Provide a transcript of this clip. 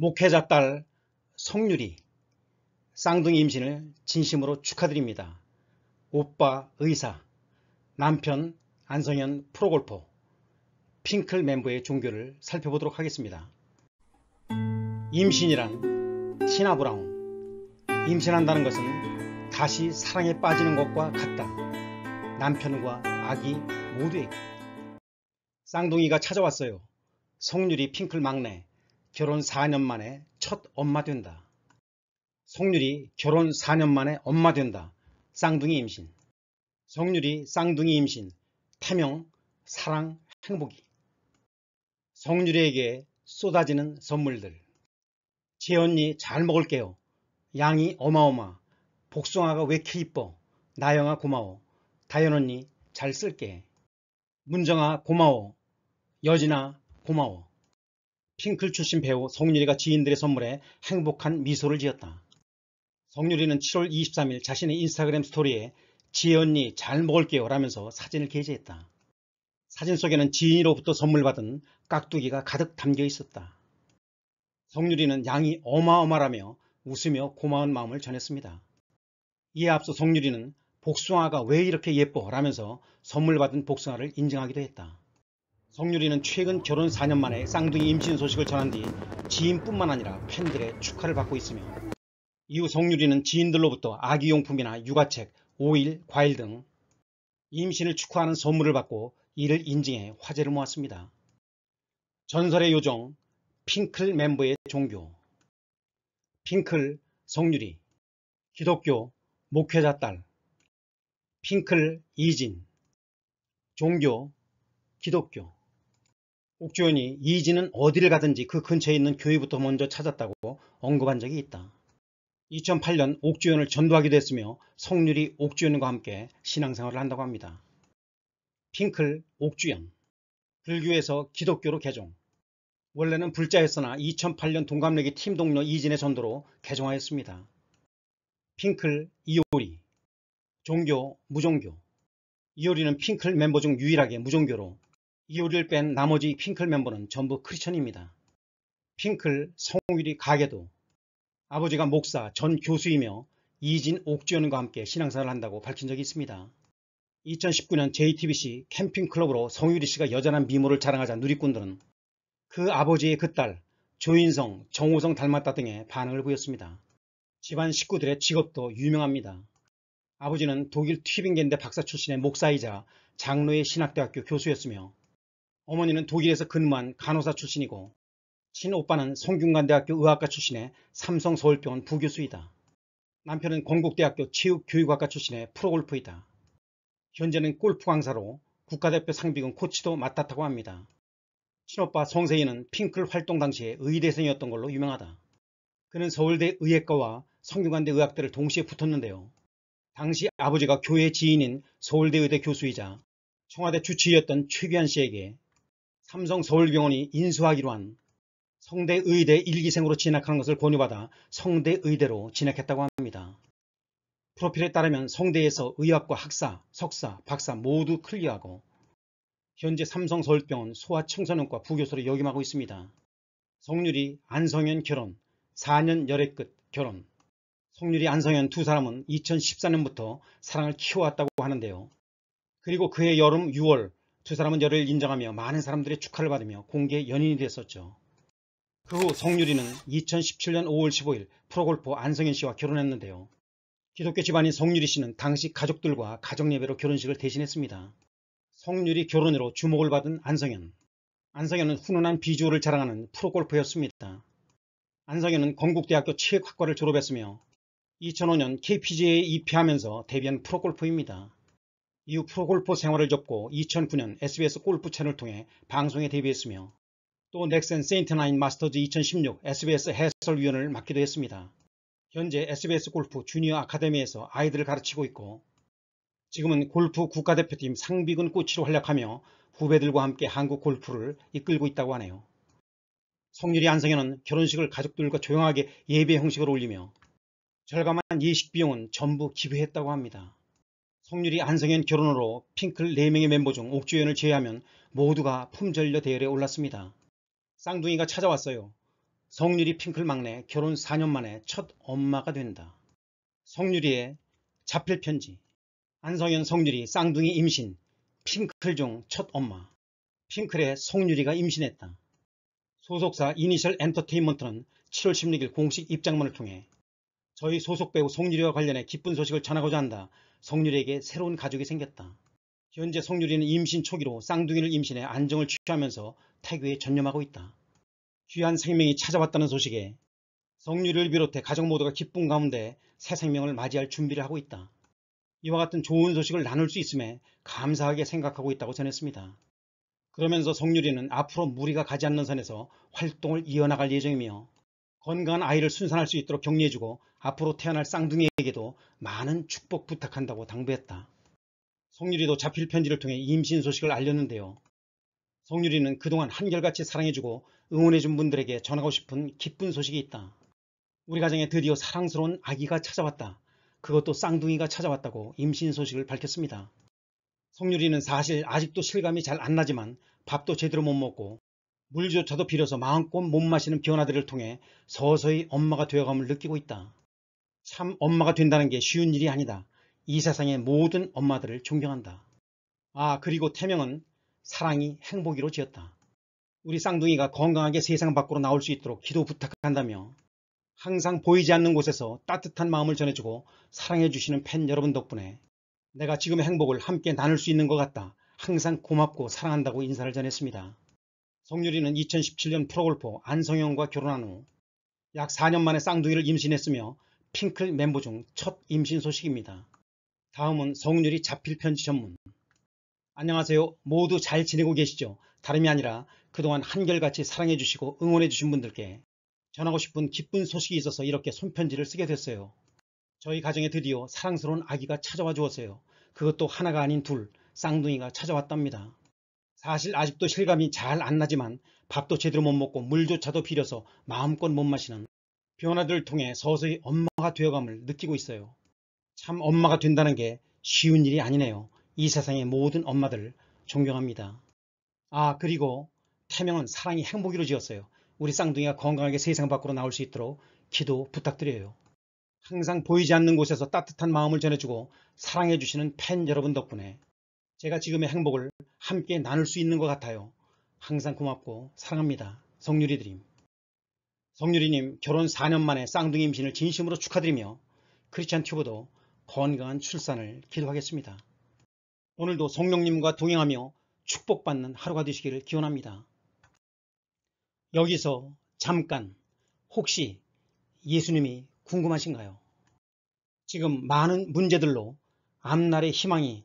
목회자 딸 성유리 쌍둥이 임신을 진심으로 축하드립니다. 오빠 의사, 남편 안성현 프로골퍼, 핑클 멤버의 종교를 살펴보도록 하겠습니다. 임신이란 티나브라운 임신한다는 것은 다시 사랑에 빠지는 것과 같다. 남편과 아기 모두에게 쌍둥이가 찾아왔어요. 성유리 핑클 막내 결혼 4년 만에 첫 엄마 된다. 송률이 결혼 4년 만에 엄마 된다. 쌍둥이 임신. 송률이 쌍둥이 임신. 타명, 사랑, 행복이. 송률이에게 쏟아지는 선물들. 제 언니 잘 먹을게요. 양이 어마어마. 복숭아가 왜 이렇게 이뻐. 나영아 고마워. 다현 언니 잘 쓸게. 문정아 고마워. 여진아 고마워. 핑클 출신 배우 성유리가 지인들의 선물에 행복한 미소를 지었다. 성유리는 7월 23일 자신의 인스타그램 스토리에 지언니 잘 먹을게요 라면서 사진을 게재했다. 사진 속에는 지인으로부터 선물 받은 깍두기가 가득 담겨 있었다. 성유리는 양이 어마어마라며 웃으며 고마운 마음을 전했습니다. 이에 앞서 성유리는 복숭아가 왜 이렇게 예뻐 라면서 선물 받은 복숭아를 인증하기도 했다. 성유리는 최근 결혼 4년 만에 쌍둥이 임신 소식을 전한 뒤 지인뿐만 아니라 팬들의 축하를 받고 있으며 이후 성유리는 지인들로부터 아기용품이나 육아책, 오일, 과일 등 임신을 축하하는 선물을 받고 이를 인증해 화제를 모았습니다. 전설의 요정 핑클 멤버의 종교 핑클 성유리 기독교 목회자 딸 핑클 이진 종교 기독교 옥주연이이진은 어디를 가든지 그 근처에 있는 교회부터 먼저 찾았다고 언급한 적이 있다. 2008년 옥주연을 전도하기도 했으며 성률이 옥주연과 함께 신앙생활을 한다고 합니다. 핑클 옥주연 불교에서 기독교로 개종 원래는 불자였으나 2008년 동갑내기 팀 동료 이진의 전도로 개종하였습니다. 핑클 이오리 종교 무종교 이오리는 핑클 멤버 중 유일하게 무종교로 이효리를 뺀 나머지 핑클 멤버는 전부 크리스천입니다. 핑클, 성우일이 가게도 아버지가 목사, 전 교수이며 이진, 옥지연과 함께 신앙사를 한다고 밝힌 적이 있습니다. 2019년 JTBC 캠핑클럽으로 성유리 씨가 여전한 미모를 자랑하자 누리꾼들은 그 아버지의 그 딸 조인성, 정호성 닮았다 등의 반응을 보였습니다. 집안 식구들의 직업도 유명합니다. 아버지는 독일 튀빙겐대 박사 출신의 목사이자 장로의 신학대학교 교수였으며 어머니는 독일에서 근무한 간호사 출신이고 친오빠는 성균관대학교 의학과 출신의 삼성서울병원 부교수이다. 남편은 건국대학교 체육교육학과 출신의 프로골프이다. 현재는 골프 강사로 국가대표 상비군 코치도 맡았다고 합니다. 친오빠 성세희는 핑클 활동 당시에 의대생이었던 걸로 유명하다. 그는 서울대 의예과와 성균관대 의학대를 동시에 붙었는데요. 당시 아버지가 교회 지인인 서울대 의대 교수이자 청와대 주치의였던 최규환 씨에게 삼성서울병원이 인수하기로 한 성대의대 1기생으로 진학하는 것을 권유받아 성대의대로 진학했다고 합니다. 프로필에 따르면 성대에서 의학과 학사, 석사, 박사 모두 클리어하고 현재 삼성서울병원 소아청소년과 부교수로 역임하고 있습니다. 성률이 안성현 결혼, 4년 열애 끝 결혼 성률이 안성현 두 사람은 2014년부터 사랑을 키워왔다고 하는데요. 그리고 그해 여름 6월 두 사람은 열을 인정하며 많은 사람들의 축하를 받으며 공개 연인이 됐었죠. 그 후 성유리는 2017년 5월 15일 프로골퍼 안성현 씨와 결혼했는데요. 기독교 집안인 성유리 씨는 당시 가족들과 가정예배로 결혼식을 대신했습니다. 성유리 결혼으로 주목을 받은 안성현. 안성현은 훈훈한 비주얼을 자랑하는 프로골퍼였습니다. 안성현은 건국대학교 체육학과를 졸업했으며 2005년 KPGA에 입회하면서 데뷔한 프로골퍼입니다. 이후 프로골퍼 생활을 접고 2009년 SBS 골프 채널을 통해 방송에 데뷔했으며 또 넥센 세인트나인 마스터즈 2016 SBS 해설위원을 맡기도 했습니다. 현재 SBS 골프 주니어 아카데미에서 아이들을 가르치고 있고 지금은 골프 국가대표팀 상비군 코치로 활약하며 후배들과 함께 한국 골프를 이끌고 있다고 하네요. 성유리 안성현은 결혼식을 가족들과 조용하게 예배 형식으로 올리며 절감한 예식 비용은 전부 기부했다고 합니다. 송유리, 안성현 결혼으로 핑클 4명의 멤버 중 옥주현을 제외하면 모두가 품절녀 대열에 올랐습니다. 쌍둥이가 찾아왔어요. 송유리 핑클 막내 결혼 4년 만에 첫 엄마가 된다. 송유리의 자필 편지 안성현 송유리 쌍둥이 임신 핑클 중 첫 엄마 핑클의 송유리가 임신했다. 소속사 이니셜 엔터테인먼트는 7월 16일 공식 입장문을 통해 저희 소속 배우 송유리와 관련해 기쁜 소식을 전하고자 한다. 성률에게 새로운 가족이 생겼다. 현재 성률이는 임신 초기로 쌍둥이를 임신해 안정을 취하면서 태교에 전념하고 있다. 귀한 생명이 찾아왔다는 소식에 성률을 비롯해 가족 모두가 기쁜 가운데 새 생명을 맞이할 준비를 하고 있다. 이와 같은 좋은 소식을 나눌 수 있음에 감사하게 생각하고 있다고 전했습니다. 그러면서 성유리는 앞으로 무리가 가지 않는 선에서 활동을 이어나갈 예정이며 건강한 아이를 순산할 수 있도록 격려해주고 앞으로 태어날 쌍둥이에게도 많은 축복 부탁한다고 당부했다. 송유리도 자필 편지를 통해 임신 소식을 알렸는데요. 송유리는 그동안 한결같이 사랑해주고 응원해준 분들에게 전하고 싶은 기쁜 소식이 있다. 우리 가정에 드디어 사랑스러운 아기가 찾아왔다. 그것도 쌍둥이가 찾아왔다고 임신 소식을 밝혔습니다. 송유리는 사실 아직도 실감이 잘 안 나지만 밥도 제대로 못 먹고 물조차도 빌어서 마음껏 못 마시는 변화들을 통해 서서히 엄마가 되어감을 느끼고 있다. 참 엄마가 된다는 게 쉬운 일이 아니다. 이 세상의 모든 엄마들을 존경한다. 아 그리고 태명은 사랑이 행복이로 지었다. 우리 쌍둥이가 건강하게 세상 밖으로 나올 수 있도록 기도 부탁한다며 항상 보이지 않는 곳에서 따뜻한 마음을 전해주고 사랑해주시는 팬 여러분 덕분에 내가 지금의 행복을 함께 나눌 수 있는 것 같다. 항상 고맙고 사랑한다고 인사를 전했습니다. 성유리는 2017년 프로골퍼 안성현과 결혼한 후 약 4년 만에 쌍둥이를 임신했으며 핑클 멤버 중 첫 임신 소식입니다. 다음은 성유리 자필 편지 전문 안녕하세요. 모두 잘 지내고 계시죠? 다름이 아니라 그동안 한결같이 사랑해주시고 응원해주신 분들께 전하고 싶은 기쁜 소식이 있어서 이렇게 손편지를 쓰게 됐어요. 저희 가정에 드디어 사랑스러운 아기가 찾아와 주었어요. 그것도 하나가 아닌 둘, 쌍둥이가 찾아왔답니다. 사실 아직도 실감이 잘 안 나지만 밥도 제대로 못 먹고 물조차도 비려서 마음껏 못 마시는 변화들을 통해 서서히 엄마가 되어감을 느끼고 있어요. 참 엄마가 된다는 게 쉬운 일이 아니네요. 이 세상의 모든 엄마들 존경합니다. 아 그리고 태명은 사랑이 행복이로 지었어요. 우리 쌍둥이가 건강하게 세상 밖으로 나올 수 있도록 기도 부탁드려요. 항상 보이지 않는 곳에서 따뜻한 마음을 전해주고 사랑해주시는 팬 여러분 덕분에 제가 지금의 행복을 함께 나눌 수 있는 것 같아요. 항상 고맙고 사랑합니다. 성유리 드림. 성유리님 결혼 4년 만에 쌍둥이 임신을 진심으로 축하드리며 크리스찬 튜브도 건강한 출산을 기도하겠습니다. 오늘도 성령님과 동행하며 축복받는 하루가 되시기를 기원합니다. 여기서 잠깐 혹시 예수님이 궁금하신가요? 지금 많은 문제들로 앞날의 희망이